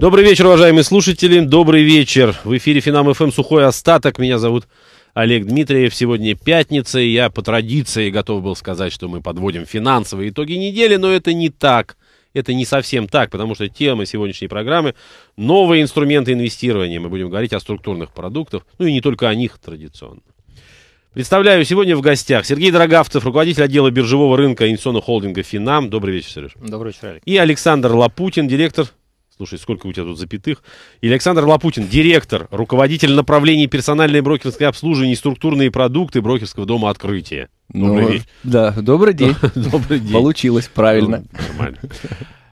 Добрый вечер, уважаемые слушатели. Добрый вечер. В эфире Финам ФМ Сухой Остаток. Меня зовут Олег Дмитриев. Сегодня пятница, и я по традиции готов был сказать, что мы подводим финансовые итоги недели, но это не так. Это не совсем так, потому что тема сегодняшней программы – новые инструменты инвестирования. Мы будем говорить о структурных продуктах, ну и не только о них традиционно. Представляю сегодня в гостях Сергей Дорогавцев, руководитель отдела биржевого рынка инвестиционного холдинга «Финам». Добрый вечер, Сереж. Добрый вечер, Олег. И Александр Лапутин, директор Слушай, сколько у тебя тут запятых? И Александр Лапутин, директор, руководитель направления персональной брокерской обслуживания и структурные продукты брокерского дома открытия. Ну добрый ну, день. Да, добрый день. Добрый день. Получилось, правильно. Ну, нормально.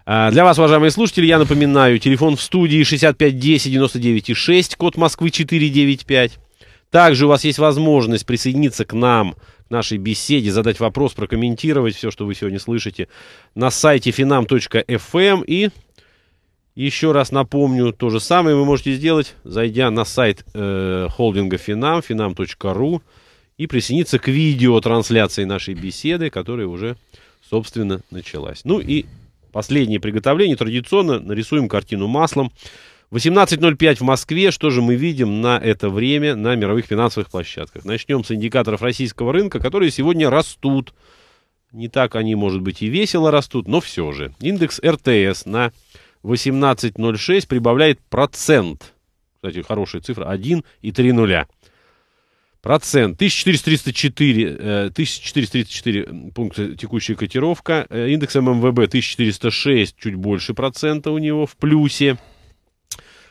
А, для вас, уважаемые слушатели, я напоминаю, телефон в студии 6510-99,6, код Москвы 495. Также у вас есть возможность присоединиться к нам, к нашей беседе, задать вопрос, прокомментировать все, что вы сегодня слышите на сайте finam.fm эм и еще раз напомню, то же самое вы можете сделать, зайдя на сайт э, холдинга Финам, finam.ru и присоединиться к видеотрансляции нашей беседы, которая уже, собственно, началась. Ну и последнее приготовление. Традиционно нарисуем картину маслом. 18.05 в Москве. Что же мы видим на это время на мировых финансовых площадках? Начнем с индикаторов российского рынка, которые сегодня растут. Не так они, может быть, и весело растут, но все же. Индекс РТС на 18.06 прибавляет процент. Кстати, хорошая цифра. 1 и 3 нуля. Процент. 1434, 1434 э, пункта текущая котировка. Э, индекс ММВБ 1406, чуть больше процента у него в плюсе.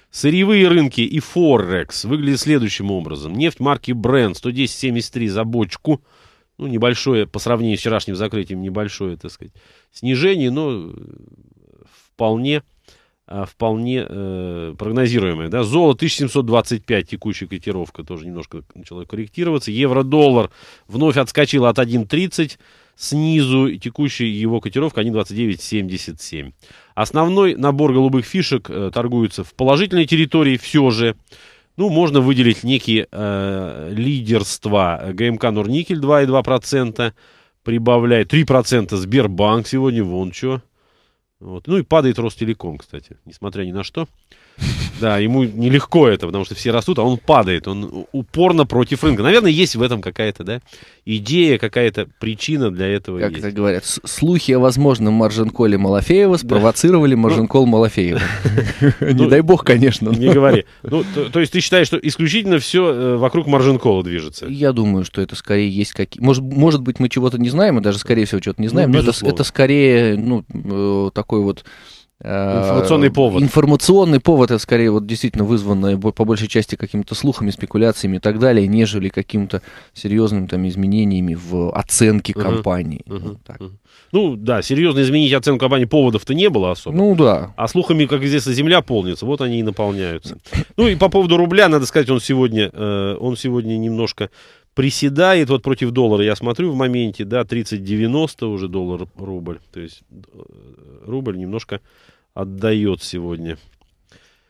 Сырьевые рынки и Форекс выглядят следующим образом. Нефть марки Brent 110.73 за бочку. Ну, небольшое, по сравнению с вчерашним закрытием, небольшое, так сказать, снижение, но э, вполне а, вполне э, прогнозируемая. Да? Золото 1725, текущая котировка тоже немножко начала корректироваться. Евро-доллар вновь отскочил от 1.30 снизу, текущая его котировка 1.2977. Основной набор голубых фишек э, торгуется в положительной территории все же. Ну, можно выделить некие э, лидерства. ГМК Норникель 2,2%, прибавляет 3% Сбербанк сегодня, вон что вот. Ну и падает Ростелеком, кстати, несмотря ни на что. Да, ему нелегко это, потому что все растут, а он падает, он упорно против рынка. Наверное, есть в этом какая-то, да, идея, какая-то причина для этого Как есть. это говорят, слухи о возможном Маржинколе Малафеева спровоцировали да. Маржинкол ну, Малафеева. Ну, не ну, дай бог, конечно. Не говори. Ну, то есть ты считаешь, что исключительно все э, вокруг Маржинкола движется? Я думаю, что это скорее есть какие... Может быть, мы чего-то не знаем, и даже, скорее всего, чего-то не знаем, но это скорее, ну, э, такой вот Э, Информационный повод. Информационный повод, это скорее вот действительно вызвано по большей части какими-то слухами, спекуляциями и так далее, нежели каким-то серьезными там изменениями в оценке uh-huh. компании. Uh-huh. так. Uh-huh. Ну да, серьезно изменить оценку компании поводов-то не было особо. Ну да. А слухами, как известно, земля полнится, вот они и наполняются. Ну и по поводу рубля, надо сказать, он сегодня, э, он сегодня немножко приседает вот против доллара. Я смотрю в моменте, да, 30-90 уже доллар, рубль. То есть э, рубль немножко отдает сегодня.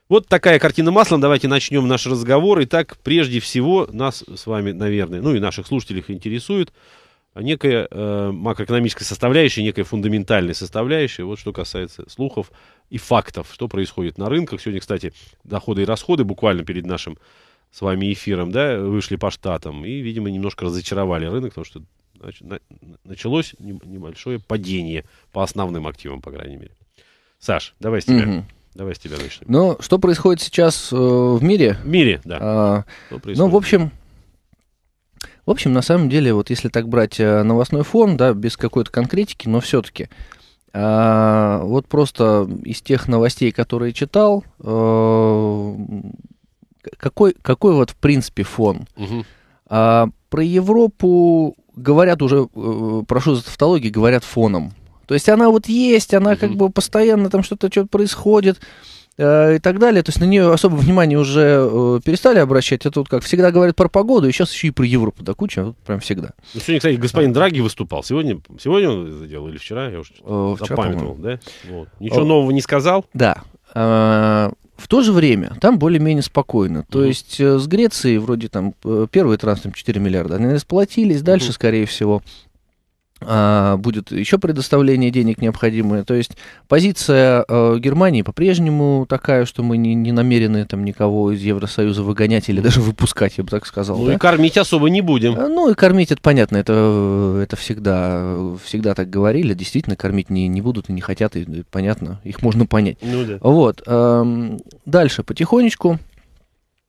Вот такая картина маслом. Давайте начнем наш разговор. Итак, прежде всего нас с вами, наверное, ну и наших слушателей интересует некая э, макроэкономическая составляющая, некая фундаментальная составляющая, вот что касается слухов и фактов, что происходит на рынках. Сегодня, кстати, доходы и расходы буквально перед нашим с вами эфиром, да, вышли по штатам и, видимо, немножко разочаровали рынок, потому что значит, на, началось небольшое падение по основным активам, по крайней мере. Саш, давай с тебя. Угу. Давай с тебя начнем. Ну, что происходит сейчас э, в мире? В мире, да. А, ну, в общем, в общем, на самом деле, вот если так брать э, новостной фон, да, без какой-то конкретики, но все-таки, а, вот просто из тех новостей, которые читал, э, какой, какой вот в принципе фон? Угу. А, про Европу говорят уже, э, прошу за тавтологию, говорят фоном. То есть она вот есть, она угу. как бы постоянно там что-то что происходит э, и так далее. То есть на нее особо внимание уже э, перестали обращать. Это вот как всегда говорят про погоду, и сейчас еще и про Европу да, куча, вот прям всегда. Ну, сегодня, кстати, господин а. Драги выступал. Сегодня, сегодня он это делал или вчера? Я уже э, запамятовал, да? Вот. Ничего О, нового не сказал? Да. А, в то же время там более-менее спокойно. Mm-hmm. То есть э, с Грецией вроде там э, первый транс 4 миллиарда, они расплатились, дальше, mm-hmm. скорее всего, а, будет еще предоставление денег необходимое. То есть позиция э, Германии по-прежнему такая, что мы не, не намерены там никого из Евросоюза выгонять или даже выпускать, я бы так сказал. Ну да? и кормить особо не будем. Э, ну и кормить, это понятно, это, э, это всегда, всегда так говорили. Действительно, кормить не, не будут и не хотят, и, понятно, их можно понять. Ну да. Вот. Эм, дальше, потихонечку,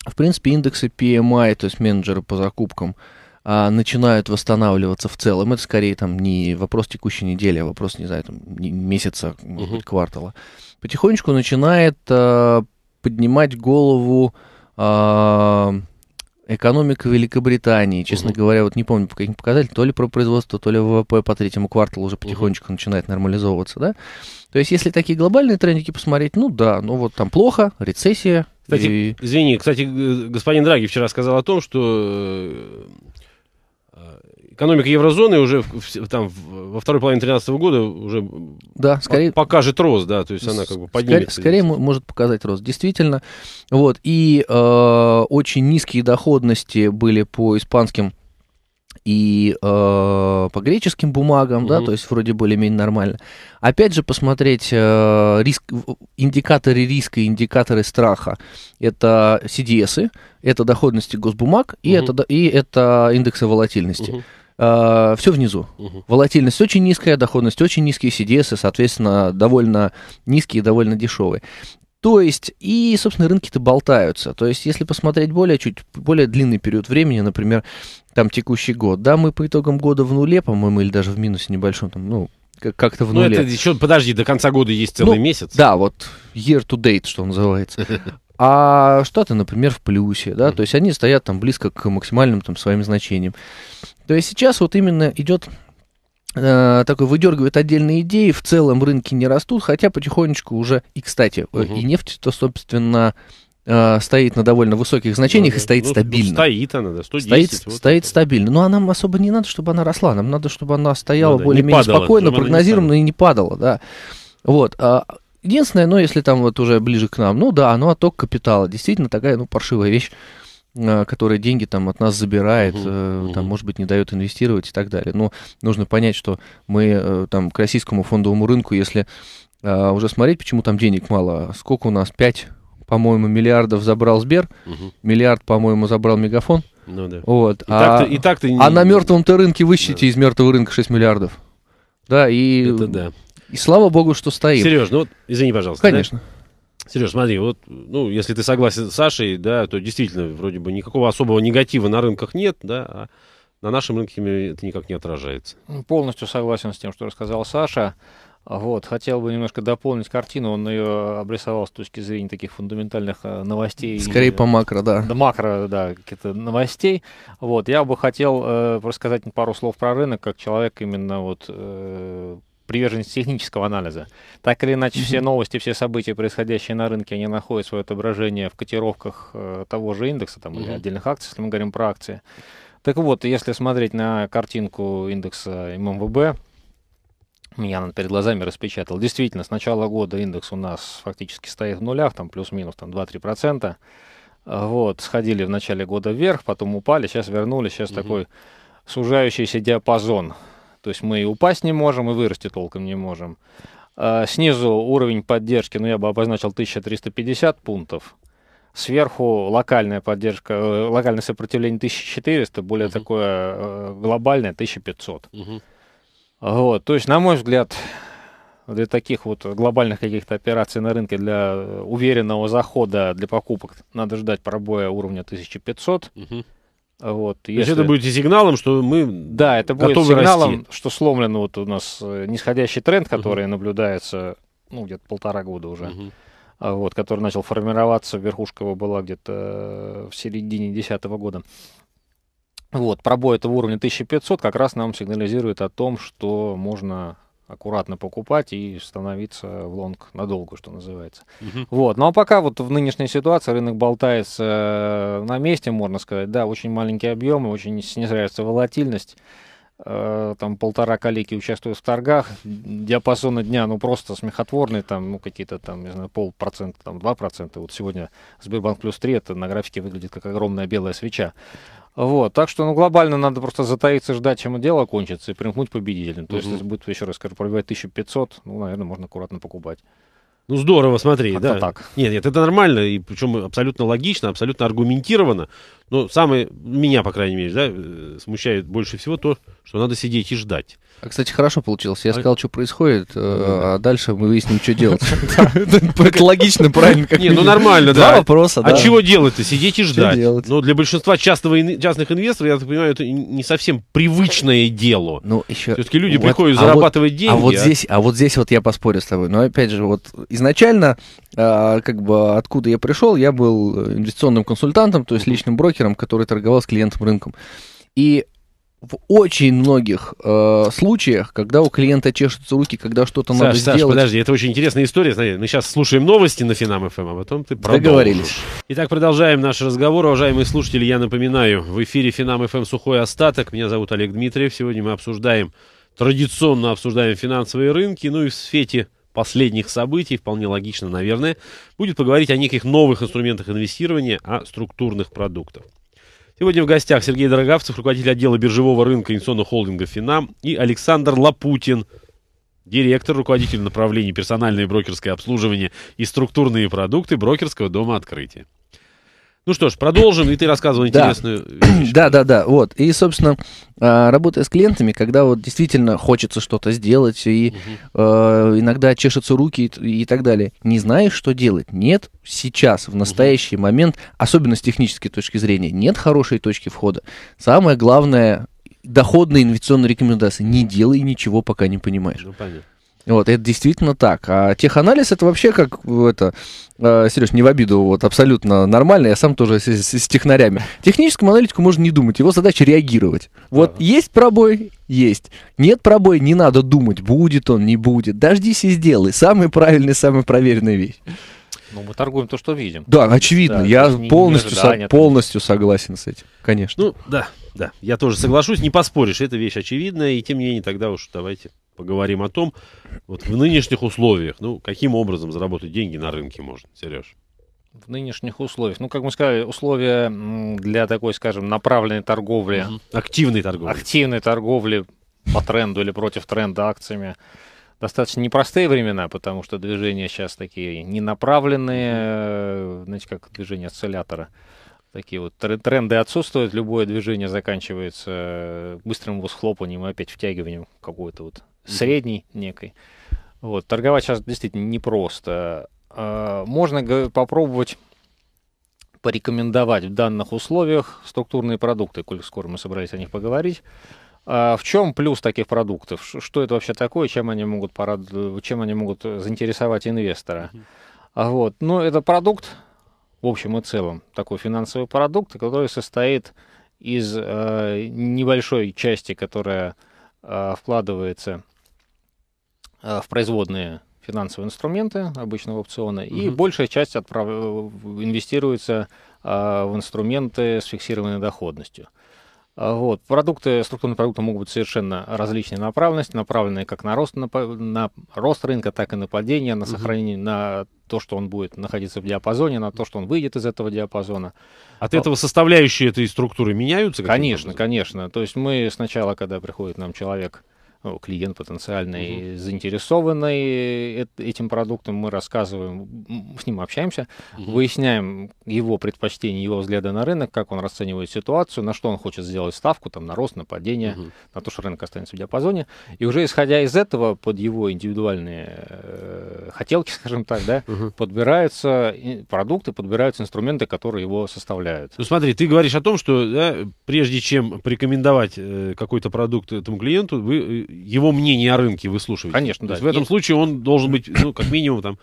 в принципе, индексы PMI, то есть менеджеры по закупкам, а, начинают восстанавливаться в целом. Это скорее там не вопрос текущей недели, а вопрос, не знаю, там, месяца, угу. квартала. Потихонечку начинает а, поднимать голову а, экономика Великобритании. Честно угу. говоря, вот не помню по каким показателям, то ли про производство, то ли ВВП по третьему кварталу уже потихонечку угу. начинает нормализовываться, да? То есть, если такие глобальные трендики посмотреть, ну да, ну вот там плохо, рецессия. Кстати, и... извини, кстати, господин Драги вчера сказал о том, что э, экономика еврозоны уже в, там во второй половине 2013 года уже да, скорее, покажет рост, да, то есть она как бы поднимется. Скорее, скорее может показать рост, действительно. Вот, и э, очень низкие доходности были по испанским и э, по греческим бумагам, mm-hmm. да, то есть вроде более-менее нормально. Опять же, посмотреть э, риск, индикаторы риска, индикаторы страха. Это CDS, это доходности госбумаг, mm-hmm. и, это, и это индексы волатильности. Mm-hmm э, все внизу. Угу. Волатильность очень низкая, доходность очень низкие, CDS, соответственно, довольно низкие, довольно дешевые. То есть, и, собственно, рынки-то болтаются. То есть, если посмотреть более чуть более длинный период времени, например, там текущий год, да, мы по итогам года в нуле, по-моему, или даже в минусе небольшом, там, ну, как-то в ну, нуле. Ну, это еще, подожди, до конца года есть целый ну, месяц. Да, вот year to date, что называется. А Штаты, например, в плюсе, да, то есть они стоят там близко к максимальным там своим значениям. То есть сейчас вот именно идет э, такой выдергивает отдельные идеи, в целом рынки не растут, хотя потихонечку уже, и кстати, угу. и нефть-то, собственно, э, стоит на довольно высоких значениях ну, и стоит ну, стабильно. стоит она, да, 110. Стоит, вот стоит стабильно. Но нам особо не надо, чтобы она росла, нам надо, чтобы она стояла ну, более-менее спокойно, прогнозированно не и не падала, да. Вот. А, единственное, ну, если там вот уже ближе к нам, ну да, ну, отток а капитала, действительно такая, ну, паршивая вещь, а, который деньги там от нас забирает, uh-huh, uh-huh. там, может быть, не дает инвестировать и так далее. Но нужно понять, что мы э, там к российскому фондовому рынку, если а, уже смотреть, почему там денег мало, а сколько у нас 5, по-моему, миллиардов забрал Сбер, Uh-huh. миллиард, по-моему, забрал Мегафон. Ну да. Вот. И а, так-то, и так-то не... а на мертвом-то рынке выщите да. из мертвого рынка 6 миллиардов. Да, и... Это да. И слава богу, что стоит. Сереж, ну вот, извини, пожалуйста. Конечно. Да? Сереж, смотри, вот, ну, если ты согласен с Сашей, да, то действительно, вроде бы никакого особого негатива на рынках нет, да, а на нашем рынке это никак не отражается. Полностью согласен с тем, что рассказал Саша. Вот, хотел бы немножко дополнить картину, он ее обрисовал с точки зрения таких фундаментальных э, новостей. Скорее по макро, да. Да, макро, да, каких-то новостей. Вот, я бы хотел э, рассказать пару слов про рынок, как человек именно вот э, приверженность технического анализа. Так или иначе, все новости, все события, происходящие на рынке, они находят свое отображение в котировках э, того же индекса там, или отдельных акций, если мы говорим про акции. Так вот, если смотреть на картинку индекса ММВБ, меня он перед глазами распечатал. Действительно, с начала года индекс у нас фактически стоит в нулях, там плюс-минус там 2-3%. Вот, сходили в начале года вверх, потом упали, сейчас вернулись, сейчас угу. такой сужающийся диапазон. То есть мы и упасть не можем, и вырасти толком не можем. А, снизу уровень поддержки, ну я бы обозначил 1350 пунктов. Сверху локальная поддержка, э, локальное сопротивление 1400, более угу. такое э, глобальное 1500. Угу. Вот, то есть, на мой взгляд, для таких вот глобальных каких-то операций на рынке, для уверенного захода, для покупок надо ждать пробоя уровня 1500. Угу. Вот, если... есть это будет и сигналом, что мы Да, это будет сигналом, расти. что сломлен вот у нас э, нисходящий тренд, который uh наблюдается, ну, где-то полтора года уже. uh Вот, который начал формироваться, верхушка его была где-то в середине 2010 года. Вот, пробой этого уровня 1500 как раз нам сигнализирует о том, что можно аккуратно покупать и становиться в лонг надолго, что называется. Угу. Вот. Ну а пока вот в нынешней ситуации рынок болтается э, на месте, можно сказать. Да, очень маленькие объемы, очень снижается волатильность э, там полтора калики участвуют в торгах, диапазоны дня, ну, просто смехотворные, там, ну, какие-то там, не знаю, полпроцента, там, два процента. Вот сегодня Сбербанк плюс три, это на графике выглядит как огромная белая свеча. Вот, так что, ну, глобально надо просто затаиться, ждать, чем дело кончится, и примкнуть победителем. То есть, если будет, еще раз скажу, пробивать 1500, ну, наверное, можно аккуратно покупать. Ну, здорово, смотри, да. так. Нет, нет, это нормально, и причем абсолютно логично, абсолютно аргументированно. Ну, самое, меня, по крайней мере, да, э, смущает больше всего то, что надо сидеть и ждать. А, кстати, хорошо получилось. Я а... сказал, что происходит, э, ну а дальше мы выясним, что делать. Это логично, правильно. Не, ну нормально, да. Два вопроса, а да. А чего делать-то? Сидеть и ждать. Ну, для большинства частных инвесторов, я так понимаю, это не совсем привычное дело. Ну, еще... Все-таки люди приходят а зарабатывать а деньги. А вот здесь, а вот здесь вот я поспорю с тобой. Но, опять же, вот изначально, как бы, откуда я пришел, я был инвестиционным консультантом, то есть личным брокером, брокером, который торговал с клиентом рынком. И в очень многих э, случаях, когда у клиента чешутся руки, когда что-то надо Саш, сделать. подожди, это очень интересная история. Смотри, мы сейчас слушаем новости на Финам ФМ, эм, а потом ты продолжишь. Договорились. Итак, продолжаем наш разговор. Уважаемые слушатели, я напоминаю, в эфире Финам ФМ эм «Сухой остаток». Меня зовут Олег Дмитриев. Сегодня мы обсуждаем, традиционно обсуждаем финансовые рынки, ну и в свете последних событий, вполне логично, наверное, будет поговорить о неких новых инструментах инвестирования, о структурных продуктах. Сегодня в гостях Сергей Дороговцев, руководитель отдела биржевого рынка инвестиционного холдинга «Финам» и Александр Лапутин, директор, руководитель направления персональное брокерское обслуживание и структурные продукты брокерского дома открытия. Ну что ж, продолжим, и ты рассказывал интересную да. вещь. Да, да, да, вот. И, собственно, а, работая с клиентами, когда вот действительно хочется что-то сделать, и угу. э, иногда чешутся руки и, и так далее, не знаешь, что делать, нет сейчас, в настоящий угу. момент, особенно с технической точки зрения, нет хорошей точки входа. Самое главное, доходные инвестиционные рекомендации, не делай ничего, пока не понимаешь. Ну, понятно. Вот, это действительно так. А теханализ это вообще как это, а, Сереж, не в обиду, вот абсолютно нормально. Я сам тоже с, с, с технарями. Техническому аналитику можно не думать, его задача реагировать. Вот да. есть пробой, есть. Нет пробоя, не надо думать, будет он, не будет. Дождись и сделай. самая правильная, самая проверенная вещь. Ну, мы торгуем то, что видим. Да, очевидно. Да, я полностью, со- полностью согласен с этим, конечно. Ну, да, да. Я тоже соглашусь, не поспоришь. Эта вещь очевидная, и тем не менее тогда уж давайте поговорим о том, вот в нынешних условиях, ну, каким образом заработать деньги на рынке можно, Сереж? В нынешних условиях. Ну, как мы сказали, условия для такой, скажем, направленной торговли. Угу. Активной торговли. Активной торговли по тренду или против тренда акциями. Достаточно непростые времена, потому что движения сейчас такие ненаправленные, э, знаете, как движение осциллятора такие вот тренды отсутствуют, любое движение заканчивается э, быстрым восхлопанием и опять втягиванием какой-то вот средней некой. Вот. Торговать сейчас действительно непросто. А, можно попробовать порекомендовать в данных условиях структурные продукты, коль скоро мы собрались о них поговорить. А, в чем плюс таких продуктов? Что это вообще такое? Чем они могут, порад... чем они могут заинтересовать инвестора? Mm-hmm. Вот. но ну, это продукт, в общем и целом, такой финансовый продукт, который состоит из э, небольшой части, которая э, вкладывается Э, в производные финансовые инструменты обычного опциона, угу. и большая часть отправ... инвестируется э, в инструменты с фиксированной доходностью. Э, вот. Продукты, структурные продукты могут быть совершенно различной направленности, направленные как на рост, на, на рост рынка, так и на падение, на сохранение, угу. на то, что он будет находиться в диапазоне, на то, что он выйдет из этого диапазона. От Но... этого составляющие этой структуры меняются? Конечно, образом? конечно. То есть мы сначала, когда приходит нам человек Э, клиент потенциальный угу. заинтересованный э, этим продуктом, мы рассказываем, с ним общаемся, угу. выясняем его предпочтения его взгляды на рынок, как он расценивает ситуацию, на что он хочет сделать ставку, там, на рост, на падение, угу. на то, что рынок останется в диапазоне. И уже исходя из этого, под его индивидуальные э, хотелки, скажем так, да, угу. подбираются продукты, подбираются инструменты, которые его составляют. Ну смотри, ты говоришь о том, что да, прежде чем порекомендовать э, какой-то продукт этому клиенту, вы э, его мнение о рынке выслушивать. Конечно, да. в этом нет. случае он должен быть, ну, как минимум, там,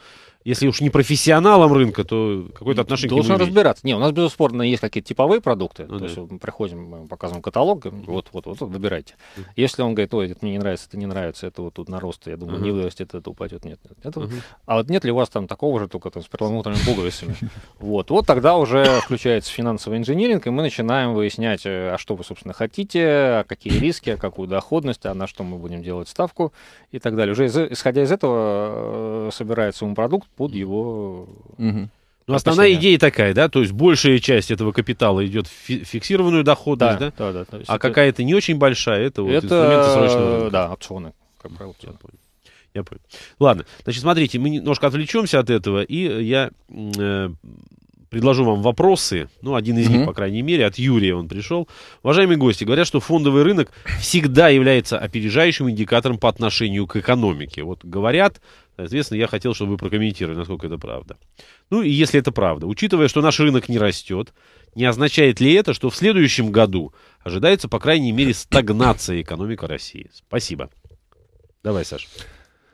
если уж не профессионалом рынка, то какое-то отношение Должен к разбираться. Не, у нас, безусловно, есть какие-то типовые продукты. Ну, то да. есть мы приходим, мы показываем каталог, mm вот, вот, вот, вот, выбирайте. Mm-hmm. Если он говорит, ой, это мне не нравится, это не нравится, это вот тут на рост, я думаю, mm-hmm. не вырастет, это упадет, нет. нет это... Mm-hmm. А вот нет ли у вас там такого же, только там с перламутровыми пуговицами? Вот, вот тогда уже включается финансовый инжиниринг, и мы начинаем выяснять, э, а что вы, собственно, хотите, а какие риски, а какую доходность, а на что мы будем делать ставку и так далее. Уже исходя из этого э, собирается ум продукт, под его... Угу. Ну, основная идея такая, да, то есть большая часть этого капитала идет в фиксированную доходность, да, да? да, да. а это... какая-то не очень большая, это, это... инструменты срочного э, Да, опционы, как правило. Я понял. Я понял. Ладно, значит, смотрите, мы немножко отвлечемся от этого, и я э, предложу вам вопросы, ну, один из них, по крайней мере, от Юрия он пришел. Уважаемые гости, говорят, что фондовый рынок всегда является опережающим индикатором по отношению к экономике. Вот говорят, известно, я хотел, чтобы вы прокомментировали, насколько это правда. Ну и если это правда, учитывая, что наш рынок не растет, не означает ли это, что в следующем году ожидается, по крайней мере, стагнация экономика России? Спасибо. Давай, Саш.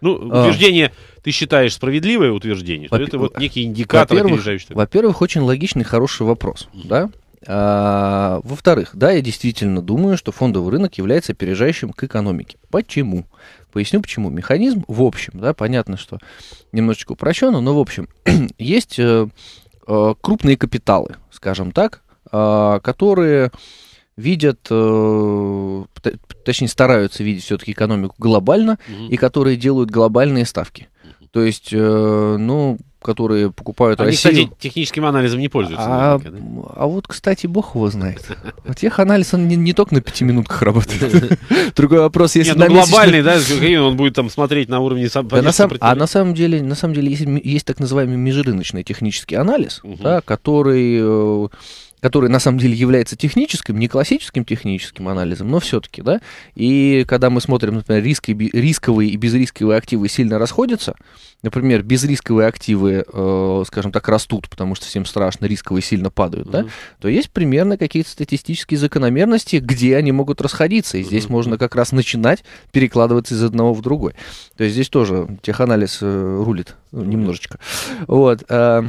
Ну, а. утверждение а. ты считаешь справедливое утверждение, что это вот некий индикатор во-первых, опережающий. Во-первых, очень логичный, хороший вопрос, да? А, во-вторых, да, я действительно думаю, что фондовый рынок является опережающим к экономике. Почему? Поясню почему. Механизм, в общем, да, понятно, что немножечко упрощенно, но в общем, есть э, э, крупные капиталы, скажем так, э, которые видят, э, точнее стараются видеть все-таки экономику глобально, угу. и которые делают глобальные ставки. То есть, э, ну, которые покупают Они, Россию... кстати, техническим анализом не пользуются. А, наверняка, да? а вот, кстати, бог его знает. тех анализ он не, не только на пяти минутках работает. Другой вопрос, если... Нет, ну глобальный, да, он будет там смотреть на уровне А на самом деле, на самом деле, есть так называемый межрыночный технический анализ, который э, который на самом деле является техническим, не классическим техническим анализом, но все-таки, да, и когда мы смотрим, например, риски, рисковые и безрисковые активы сильно расходятся, например, безрисковые активы, э, скажем так, растут, потому что всем страшно, рисковые сильно падают, mm-hmm. да, то есть примерно какие-то статистические закономерности, где они могут расходиться, и здесь mm-hmm. можно как раз начинать перекладываться из одного в другой. То есть здесь тоже теханализ э, рулит ну, немножечко. Mm -hmm. Вот. Э,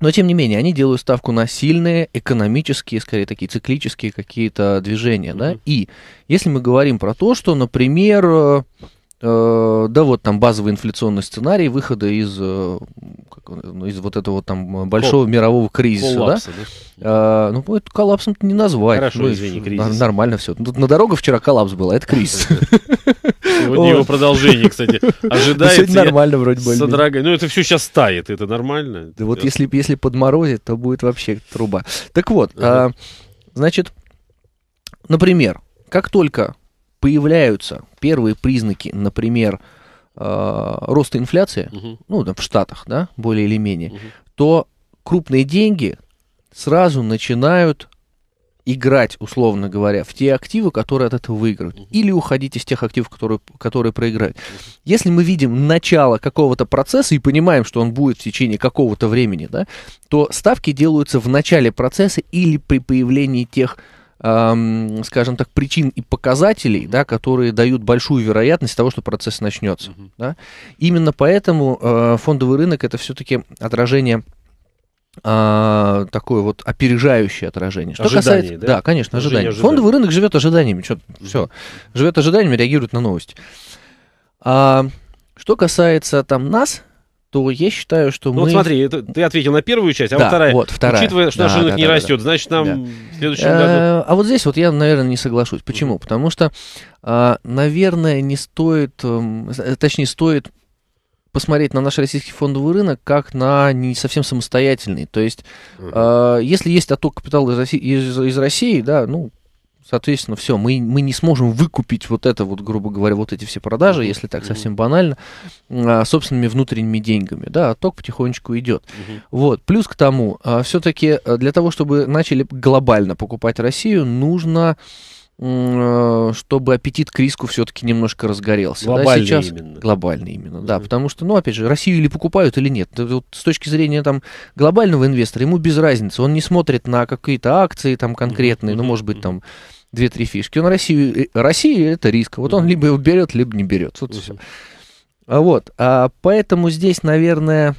но, тем не менее, они делают ставку на сильные экономические, скорее такие циклические какие-то движения. Да? И если мы говорим про то, что, например, э, э да вот там базовый инфляционный сценарий выхода из, э, как, ну, из вот этого там большого Кол- мирового кризиса, коллапса, да? да? Э, ну, это коллапсом не назвать. Хорошо, ну, извини, кризис. Нормально все. Тут на дорогах вчера коллапс был, а это кризис. Сегодня его продолжение, кстати, ожидается. Сегодня нормально вроде бы. Содрогай. Ну, это все сейчас тает, это нормально. Да вот если, если подморозит, то будет вообще труба. Так вот, а, значит, например, как только появляются первые признаки, например, э, роста инфляции, ну, в Штатах, да, более или менее, то крупные деньги сразу начинают играть, условно говоря, в те активы, которые от этого выиграют, или уходить из тех активов, которые, которые проиграют. Если мы видим начало какого-то процесса и понимаем, что он будет в течение какого-то времени, да, то ставки делаются в начале процесса или при появлении тех эм, скажем так, причин и показателей, да, которые дают большую вероятность того, что процесс начнется. Uh-huh. Да. Именно поэтому э, фондовый рынок это все-таки отражение а, такое вот опережающее отражение. Что ожидание, касается, да? да, конечно, ожидание. Фондовый рынок живет ожиданиями, что все, живет ожиданиями, реагирует на новости. А, что касается там нас, то я считаю, что ну, мы... Вот смотри, это, ты ответил на первую часть, а да, вот вторая. Вот, вторая. Учитывая, что да, наш рынок да, не да, растет, да. значит, нам да. в следующем году... А, а вот здесь вот я, наверное, не соглашусь. Почему? Потому что, а, наверное, не стоит, эм, э, точнее, стоит посмотреть на наш российский фондовый рынок как на не совсем самостоятельный. То есть, э, если есть отток капитала из России, из, из России да, ну, соответственно, все, мы, мы не сможем выкупить вот это, вот, грубо говоря, вот эти все продажи, uh-huh. если так uh-huh. совсем банально, а, собственными внутренними деньгами. Да, отток потихонечку идет. Uh-huh. Вот. Плюс к тому, а, все-таки э, для того, чтобы начали глобально покупать Россию, нужно Э, чтобы аппетит к риску все-таки немножко разгорелся. Глобальный да, сейчас... именно. Глобальный именно, да. Mm-hmm. Потому что, ну, опять же, Россию или покупают, или нет. Вот с точки зрения там, глобального инвестора ему без разницы. Он не смотрит на какие-то акции там конкретные, mm-hmm. ну, может быть, там две-три фишки. Он Россию... Э, Россия это риск. Вот mm-hmm. он либо его берет, либо не берет. Вот mm-hmm. все. А вот. А поэтому здесь, наверное...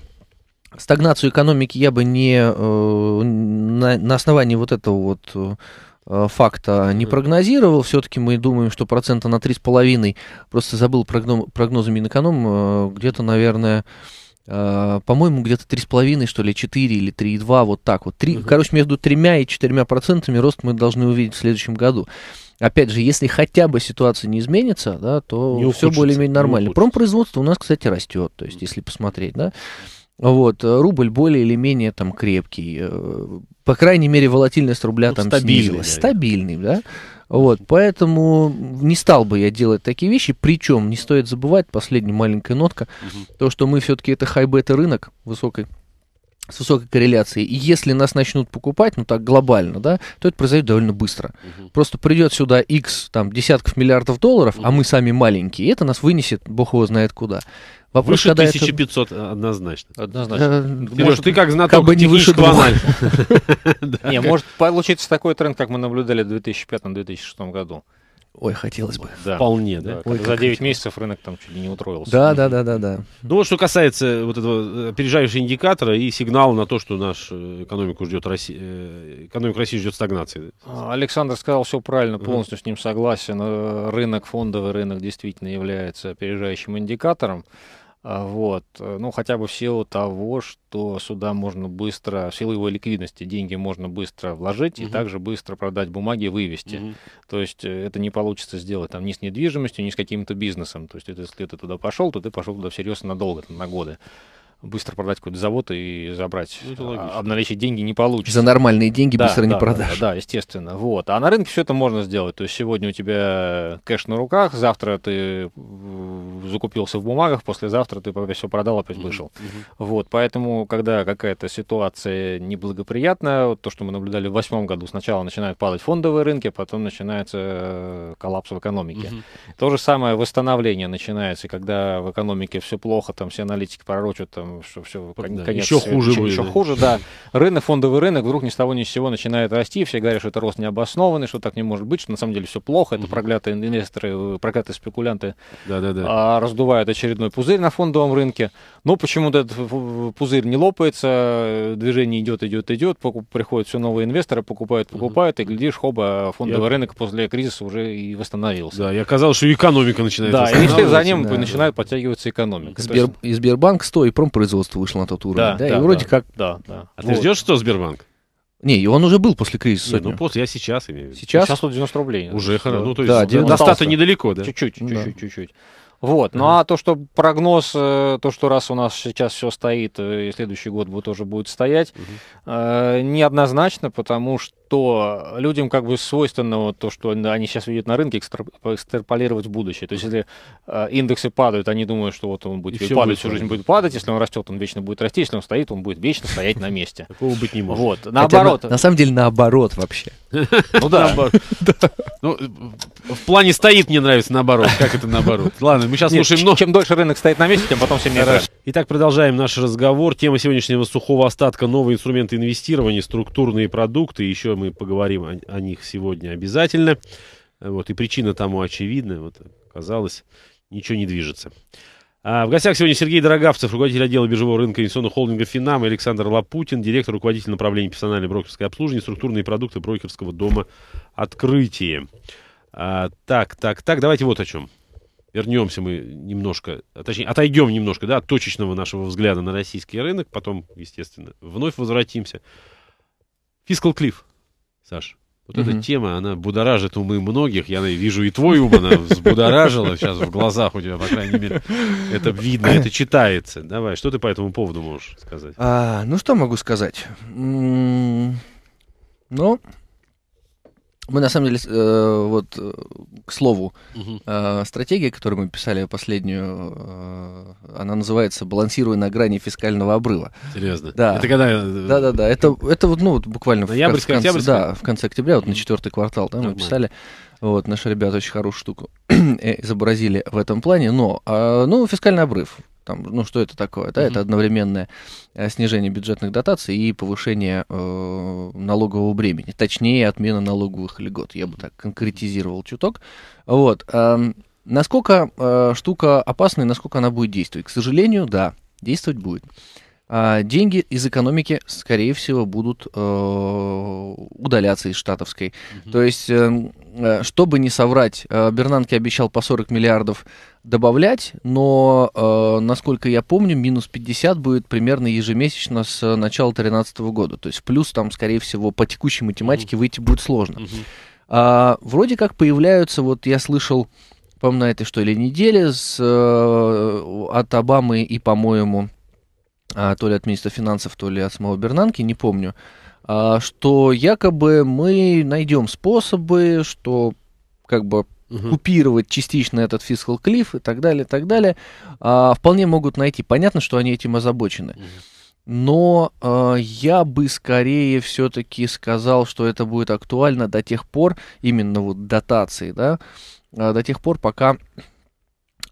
Стагнацию экономики я бы не э, на, на основании вот этого вот э, Э, факта не прогнозировал. Все-таки мы думаем, что процента на 3,5. Просто забыл прогноз, прогнозы Минэконом. Э, где-то, наверное, э, по-моему, где-то 3,5, что ли, 4 или 3,2, вот так вот. 3, угу. Короче, между 3 и 4 процентами рост мы должны увидеть в следующем году. Опять же, если хотя бы ситуация не изменится, да, то не все более-менее нормально. Промпроизводство у нас, кстати, растет, то есть, если посмотреть, да. Вот, рубль более или менее там крепкий по крайней мере, волатильность рубля ну, там стабильный, снизилась. Стабильный, да? Вот, поэтому не стал бы я делать такие вещи. Причем не стоит забывать, последняя маленькая нотка, угу. то, что мы все-таки это хайбета рынок высокой с высокой корреляцией. И если нас начнут покупать, ну так глобально, да, то это произойдет довольно быстро. Угу. Просто придет сюда X там десятков миллиардов долларов, угу. а мы сами маленькие, и это нас вынесет, бог его знает куда. Вопрос, выше 1500 это... Э, однозначно. Однозначно. Э, может, может, ты как знаток как бы не выше Не, может, получится такой тренд, как мы наблюдали в 2005-2006 году. Ой, хотелось бы. Да. Вполне, да? да Ой, за 9 хотелось. месяцев рынок там чуть ли не утроился. Да, да, да, да, да. Ну вот что касается вот этого э, опережающего индикатора и сигнала на то, что наш э, экономику ждет Россия, э, экономика России ждет стагнации. А, Александр сказал все правильно, полностью uh с ним согласен. Рынок, фондовый рынок действительно является опережающим индикатором. А, вот. Э, ну, хотя бы в силу того, что сюда можно быстро, в силу его ликвидности, деньги можно быстро вложить угу. и также быстро продать бумаги и вывести. Угу. То есть э, это не получится сделать там ни с недвижимостью, ни с каким-то бизнесом. То есть это, если ты туда пошел, то ты пошел туда всерьез надолго, на годы быстро продать какой-то завод и забрать, ну, а, обналичить деньги не получится. За нормальные деньги да, быстро да, не продашь. Да, да, естественно. Вот. А на рынке все это можно сделать. То есть сегодня у тебя кэш на руках, завтра ты э, закупился в бумагах, послезавтра ты все продал, опять вышел. Угу. Вот. Поэтому, когда какая-то ситуация неблагоприятная, вот то, что мы наблюдали в восьмом году, сначала начинают падать фондовые рынки, потом начинается э, коллапс в экономике. Угу. То же самое восстановление начинается, когда в экономике все плохо, там все аналитики пророчат, там там, что все, да, конец, еще хуже еще, будет. Еще хуже, да. Рынок, фондовый рынок вдруг ни с того ни с сего начинает расти, все говорят, что это рост необоснованный, что так не может быть, что на самом деле все плохо, это проклятые инвесторы, э, проклятые спекулянты да, да, да. раздувают очередной пузырь на фондовом рынке, но почему-то этот пузырь не лопается, э, движение идет, идет, идет, приходят все новые инвесторы, покупают, покупают, и глядишь, хоба, фондовый я... рынок после кризиса уже и восстановился. Да, я казалось, что экономика начинает Да, и за ним да, начинает да. подтягиваться экономика. Сбер... Есть... И Сбербанк 100, и промп производство вышло на тот уровень. Да, да, да и вроде да, как... Да, да. А вот. ты ждешь, что Сбербанк? Не, и он уже был после кризиса. Нет, ну после, я сейчас имею в виду. Сейчас? Сейчас вот 90 рублей. Уже хорошо. Ну, то есть да, 90... до 100 недалеко, да? Чуть-чуть, чуть-чуть, да. чуть-чуть. Вот, ну а то, что прогноз, э, то, что раз у нас сейчас все стоит, э, и следующий год тоже будет стоять, угу. неоднозначно, потому что то людям как бы свойственно вот то, что они сейчас видят на рынке, экстраполировать в будущее. То есть, если э, индексы падают, они думают, что вот он будет и падать, будет всю жизнь будет падать. Если он растет, он вечно будет расти. Если он стоит, он будет вечно стоять на месте. Такого быть не может. Вот, наоборот. на, самом деле, наоборот вообще. Ну да. Ну, в плане стоит мне нравится наоборот. Как это наоборот? Ладно, мы сейчас слушаем... но Чем дольше рынок стоит на месте, тем потом всем не нравится. Итак, продолжаем наш разговор. Тема сегодняшнего сухого остатка – новые инструменты инвестирования, структурные продукты, еще мы поговорим о, о них сегодня обязательно. Вот, и причина тому очевидна. Вот, казалось, ничего не движется. А в гостях сегодня Сергей Дорогавцев, руководитель отдела биржевого рынка инвестиционного холдинга «Финам», Александр Лапутин, директор руководитель направления персональной брокерской обслуживания, структурные продукты брокерского дома «Открытие». А, так, так, так, давайте вот о чем. Вернемся мы немножко, а, точнее, отойдем немножко да, от точечного нашего взгляда на российский рынок, потом, естественно, вновь возвратимся. Фискал клифф. Саш, вот угу. эта тема, она будоражит умы многих. Я вижу и твой ум, она взбудоражила сейчас в глазах у тебя, по крайней мере. Это видно, это читается. Давай, что ты по этому поводу можешь сказать? А, ну, что могу сказать? Ну, мы на самом деле, э, вот э, к слову, угу. э, стратегия, которую мы писали последнюю, э, она называется "Балансируя на грани фискального обрыва". Серьезно? Да. Это когда? Да, да, да. Это это вот ну вот буквально в, в конце, да, в конце октября, вот на четвертый квартал, да, мы писали. Вот наши ребята очень хорошую штуку э, изобразили в этом плане, но э, ну фискальный обрыв там, ну что это такое, да, это одновременное э, снижение бюджетных дотаций и повышение э, налогового бремени, точнее отмена налоговых льгот, я бы так конкретизировал чуток, вот. Э, насколько э, штука опасна и насколько она будет действовать? К сожалению, да, действовать будет. А, деньги из экономики, скорее всего, будут э, удаляться из штатовской. Угу. То есть, эм, э, чтобы не соврать, э, Бернанке обещал по 40 миллиардов добавлять, но, э, насколько я помню, минус 50 будет примерно ежемесячно с начала 2013 года. То есть, плюс там, скорее всего, по текущей математике угу. выйти будет сложно. Угу. А, вроде как появляются, вот я слышал, по-моему, на этой что ли неделе с, от Обамы и, по-моему, а, то ли от министра финансов, то ли от самого Бернанки, не помню, а, что якобы мы найдем способы, что как бы угу. купировать частично этот фискал клифф и так далее, и так далее, а, вполне могут найти. Понятно, что они этим озабочены. Но э, я бы скорее все-таки сказал, что это будет актуально до тех пор, именно вот дотации, да, до тех пор, пока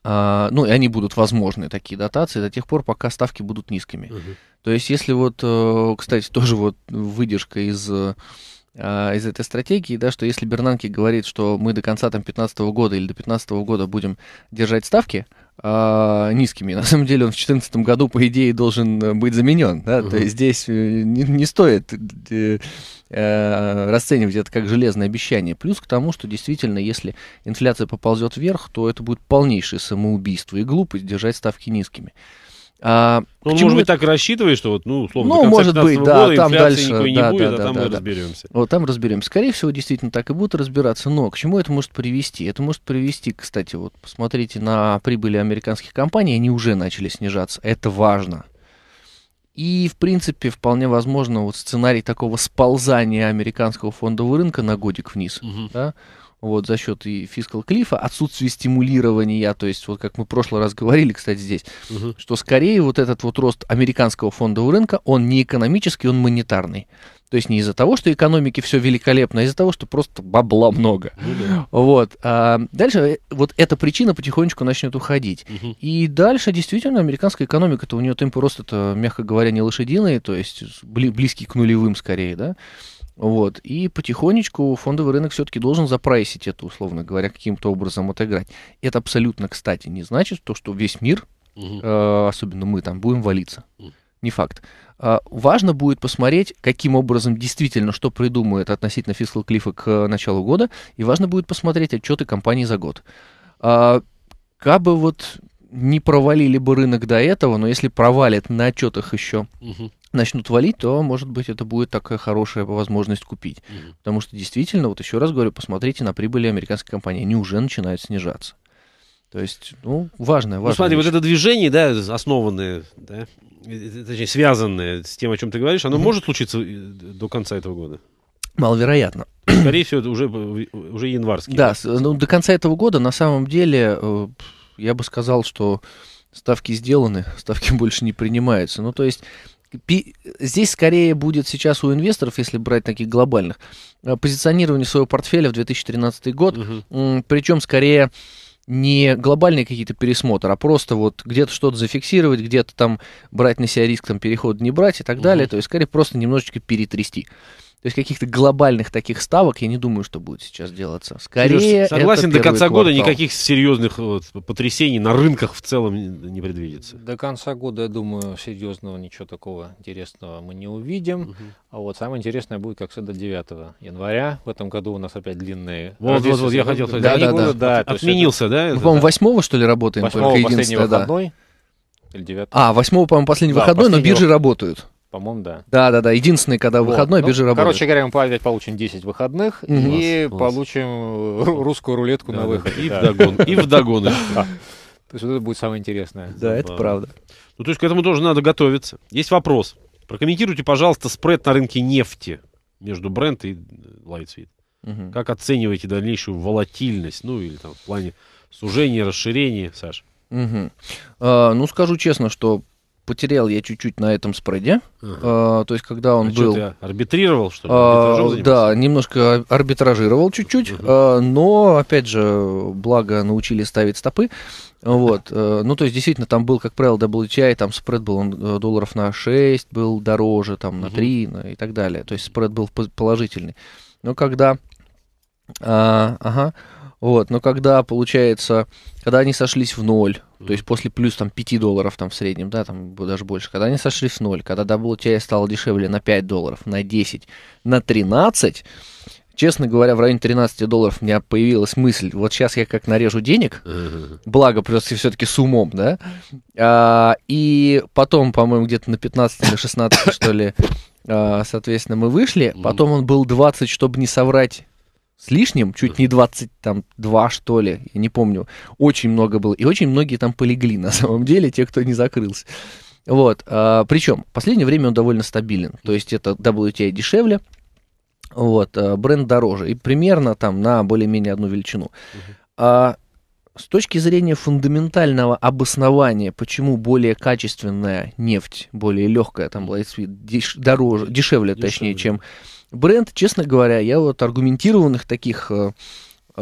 а, ну и они будут возможны, такие дотации, до тех пор, пока ставки будут низкими. Угу. То есть если вот, э, кстати, тоже вот выдержка из а, из этой стратегии, да, что если Бернанки говорит, что мы до конца там 15 года или до 15 года будем держать ставки, а, низкими. На самом деле он в 2014 году, по идее, должен э, быть заменен. Да? Угу. То есть здесь э, не, не стоит э, э, расценивать это как железное обещание. Плюс к тому, что действительно, если инфляция поползет вверх, то это будет полнейшее самоубийство и глупость держать ставки низкими. А, ну, он, может быть, так рассчитывает, что вот, ну, условно, ну, до конца может быть, да, года там дальше, никакой да, не да, будет, да, а там да, мы да. разберемся. Вот там разберемся. Скорее всего, действительно так и будут разбираться, но к чему это может привести? Это может привести, кстати, вот посмотрите на прибыли американских компаний, они уже начали снижаться, это важно. И, в принципе, вполне возможно вот сценарий такого сползания американского фондового рынка на годик вниз, угу. да, вот, за счет и фискал клифа, отсутствие стимулирования, то есть, вот как мы в прошлый раз говорили, кстати, здесь, угу. что скорее вот этот вот рост американского фондового рынка, он не экономический, он монетарный. То есть не из-за того, что экономики все великолепно, а из-за того, что просто бабла много. Mm-hmm. Вот. А дальше э, вот эта причина потихонечку начнет уходить. Mm-hmm. И дальше действительно американская экономика, то у нее темпы роста, это, мягко говоря, не лошадиные, то есть бли- близкие к нулевым скорее, да. Вот. И потихонечку фондовый рынок все-таки должен запрайсить это, условно говоря, каким-то образом отыграть. Это абсолютно, кстати, не значит то, что весь мир, угу. э, особенно мы там, будем валиться. Не факт. Э, важно будет посмотреть, каким образом действительно что придумают относительно фискал клифа к э, началу года. И важно будет посмотреть отчеты компаний за год. Э, а, Кабы вот не провалили бы рынок до этого, но если провалят на отчетах еще угу начнут валить, то, может быть, это будет такая хорошая возможность купить. Mm-hmm. Потому что действительно, вот еще раз говорю, посмотрите на прибыли американской компании, они уже начинают снижаться. То есть, ну, важное, важное. Ну, смотри, вещь. вот это движение, да, основанное, да, точнее, связанное с тем, о чем ты говоришь, оно mm-hmm. может случиться э, до конца этого года? Маловероятно. Скорее всего, уже, э, уже январский. Да, э, ну, до конца этого года, на самом деле, я бы сказал, что ставки сделаны, ставки больше не принимаются. Ну, то есть, здесь скорее будет сейчас у инвесторов, если брать таких глобальных, э, позиционирование своего портфеля в 2013 год, угу. причем скорее не глобальные какие-то пересмотры, а просто вот где-то что-то зафиксировать, где-то там брать на себя риск там переход не брать и так угу. далее, то есть скорее просто немножечко перетрясти. То есть каких-то глобальных таких ставок я не думаю, что будет сейчас делаться. Скорее, Сереж, согласен, до конца квартал. года никаких серьезных вот, потрясений на рынках в целом не, предвидится. До конца года, я думаю, серьезного ничего такого интересного мы не увидим. Угу. А вот самое интересное будет, как всегда, 9 января. В этом году у нас опять длинные... Вот, вот, вот, я хотел сказать. Да, да, да. да отменился, да? Это, по-моему, 8 что ли, работаем? 8 только последний выходной. Да. Или 9 А, 8 по-моему, последний да, выходной, последний но биржи выход... работают. По-моему, да. Да, да, да. Единственный, когда вот. выходной, ну, биржа ну, работает. Короче говоря, мы опять получим 10 выходных угу. и класс, получим класс. Э, русскую рулетку да, на выход. И вдогон. И вдогон. То есть вот это будет самое интересное. Да, это правда. Ну, то есть к этому тоже надо готовиться. Есть вопрос. Прокомментируйте, пожалуйста, спред на рынке нефти между бренд и лайтсвит. Э, как оцениваете дальнейшую волатильность, ну или там в плане сужения, расширения, Саш? Угу. А, ну, скажу честно, что потерял я чуть-чуть на этом спреде. Uh-huh. А, то есть, когда он а был... Что, арбитрировал, что ли? А, да, немножко арбитражировал чуть-чуть. Uh-huh. А, но, опять же, благо научили ставить стопы. Вот. Э, ну, то есть, действительно, там был, как правило, WTI, там спред был он э, долларов на 6, был дороже, там, на 3 uh-huh. и так далее. То есть, спред был положительный. Но когда... А, ага вот, но когда получается, когда они сошлись в ноль, то есть после плюс там 5 долларов там в среднем, да, там даже больше, когда они сошлись в ноль, когда WTI стало дешевле на 5 долларов, на 10, на 13, честно говоря, в районе 13 долларов у меня появилась мысль, вот сейчас я как нарежу денег, благо придется все-таки с умом, да, а, и потом, по-моему, где-то на 15 или 16, что ли, а, соответственно, мы вышли, потом он был 20, чтобы не соврать с лишним, чуть не 22, что ли, я не помню. Очень много было. И очень многие там полегли, на самом деле, те, кто не закрылся. Вот. А, причем, в последнее время он довольно стабилен. То есть это WTI дешевле, вот, а, бренд дороже. И примерно там на более-менее одну величину. А, с точки зрения фундаментального обоснования, почему более качественная нефть, более легкая, там, Lightspeed, деш, дороже, дешевле, дешевле, точнее, чем бренд, честно говоря, я вот аргументированных таких э, э,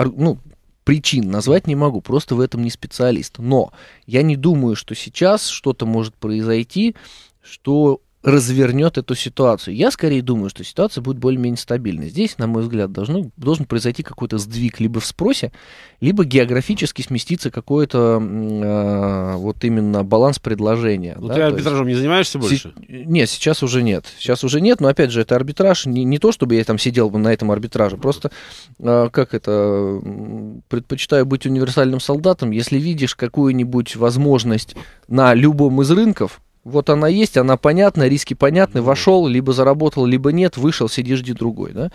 ну, причин назвать не могу, просто в этом не специалист. Но я не думаю, что сейчас что-то может произойти, что развернет эту ситуацию. Я скорее думаю, что ситуация будет более-менее стабильной. Здесь, на мой взгляд, должно, должен произойти какой-то сдвиг либо в спросе, либо географически сместиться какой-то э, а, вот именно баланс предложения. Ну, да? ты арбитражом есть... не занимаешься больше? С... Нет, сейчас уже нет. Сейчас уже нет, но опять же, это арбитраж. Не, не то, чтобы я там сидел бы на этом арбитраже, ну, просто э, как это, предпочитаю быть универсальным солдатом. Если видишь какую-нибудь возможность на любом из рынков, вот она есть, она понятна, риски понятны, вошел, либо заработал, либо нет, вышел, сиди, жди другой, да?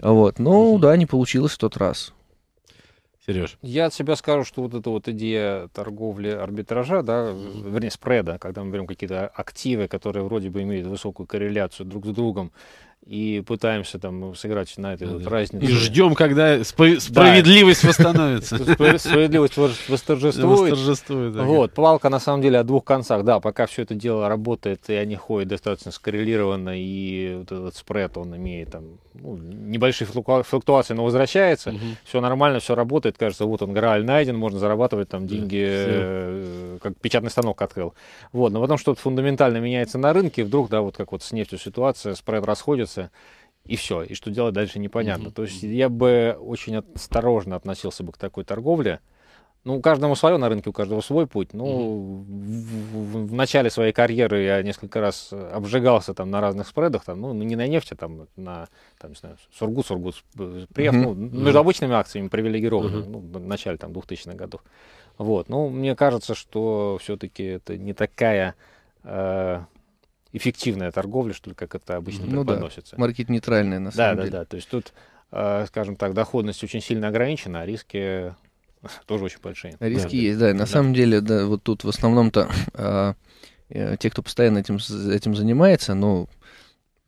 Вот, ну угу. да, не получилось в тот раз. Сереж. Я от себя скажу, что вот эта вот идея торговли арбитража, да, вернее спреда, когда мы берем какие-то активы, которые вроде бы имеют высокую корреляцию друг с другом, и пытаемся там сыграть на этой вот разнице. И ждем, когда спо- справедливость да. восстановится. Справедливость восторжествует. восторжествует вот, палка на самом деле о двух концах. Да, пока все это дело работает, и они ходят достаточно скоррелированно, и вот этот спред, он имеет там ну, небольшие флуктуации, но возвращается. Все нормально, все работает. Кажется, вот он, Грааль найден, можно зарабатывать там деньги, э, как печатный станок открыл. Вот, но потом что-то фундаментально меняется на рынке, вдруг, да, вот как вот с нефтью ситуация, спред расходится, высказался, и все. И что делать дальше непонятно. Mm-hmm. То есть я бы очень осторожно относился бы к такой торговле. Ну, у каждого свое на рынке, у каждого свой путь. Ну, mm-hmm. в, в, в начале своей карьеры я несколько раз обжигался там на разных спредах, там, ну, ну не на нефти, а там, на, там, не знаю, Сургут, Сургут, э, Преф, mm-hmm. Ну, ну, между обычными акциями привилегированными, mm-hmm. ну, в начале, там, 2000-х годов. Вот, ну, мне кажется, что все-таки это не такая э, эффективная торговля, что ли, как это обычно ну преподносится. Да, маркет нейтральный, на самом да, деле. Да, да, да. То есть тут, э, скажем так, доходность очень сильно ограничена, а риски тоже очень большие. А риски да, есть, да. И на да. самом деле, да, вот тут в основном-то а, э, те, кто постоянно этим, этим занимается, ну,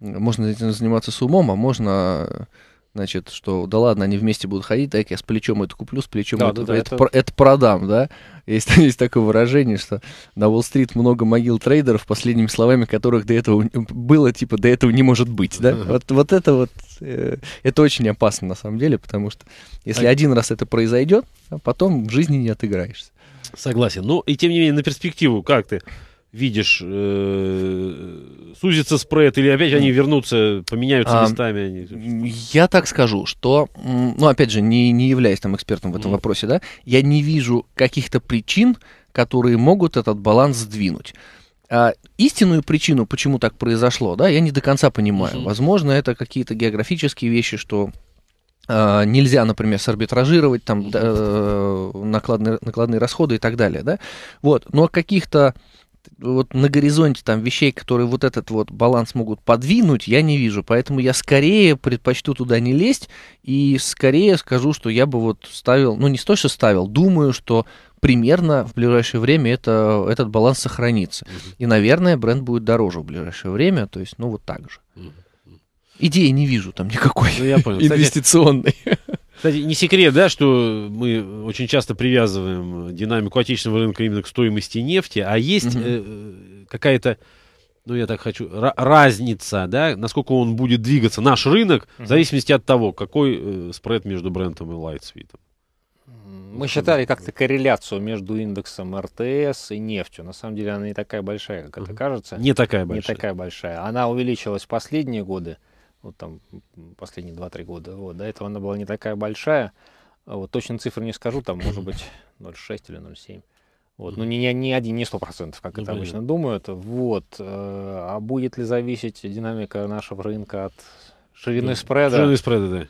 можно этим заниматься с умом, а можно значит, что да ладно, они вместе будут ходить, так я с плечом это куплю, с плечом да, это, да, да, это, это... это продам, да? Есть, есть такое выражение, что на Уолл-стрит много могил трейдеров, последними словами которых до этого было, типа, до этого не может быть, да? Вот, вот это вот, э, это очень опасно на самом деле, потому что если а... один раз это произойдет, а потом в жизни не отыграешься. Согласен. Ну и тем не менее, на перспективу, как ты? видишь, э, сузится спред, или опять они вернутся, поменяются а, местами? Они... Я так скажу, что, ну, опять же, не, не являясь там экспертом в этом mm. вопросе, да, я не вижу каких-то причин, которые могут этот баланс сдвинуть. А истинную причину, почему так произошло, да, я не до конца понимаю. mm Возможно, это какие-то географические вещи, что э, нельзя, например, сарбитражировать там э, накладные, накладные расходы и так далее, да. Вот, но каких-то вот на горизонте там вещей, которые вот этот вот баланс могут подвинуть, я не вижу. Поэтому я скорее предпочту туда не лезть и скорее скажу, что я бы вот ставил, ну не сто, что ставил, думаю, что примерно в ближайшее время это, этот баланс сохранится. Угу. И, наверное, бренд будет дороже в ближайшее время, то есть, ну вот так же. Угу идеи не вижу там никакой ну, я понял. инвестиционной. Кстати, не секрет, да, что мы очень часто привязываем динамику отечественного рынка именно к стоимости нефти, а есть угу. э, какая-то ну я так хочу, разница, да, насколько он будет двигаться, наш рынок, в зависимости от того, какой э, спред между брендом и лайтсвитом. Мы считали как-то корреляцию между индексом РТС и нефтью. На самом деле она не такая большая, как это кажется. Не такая большая. Не такая большая. Она увеличилась в последние годы вот там последние 2-3 года. Вот, до этого она была не такая большая. А вот, точно цифры не скажу, там может быть 0,6 или 0,7. Вот, ну, не, не один, не сто процентов, как ну, это понятно. обычно думают. Вот. Э, а будет ли зависеть динамика нашего рынка от ширины да. Ну, спреда? Ширины спреда, да.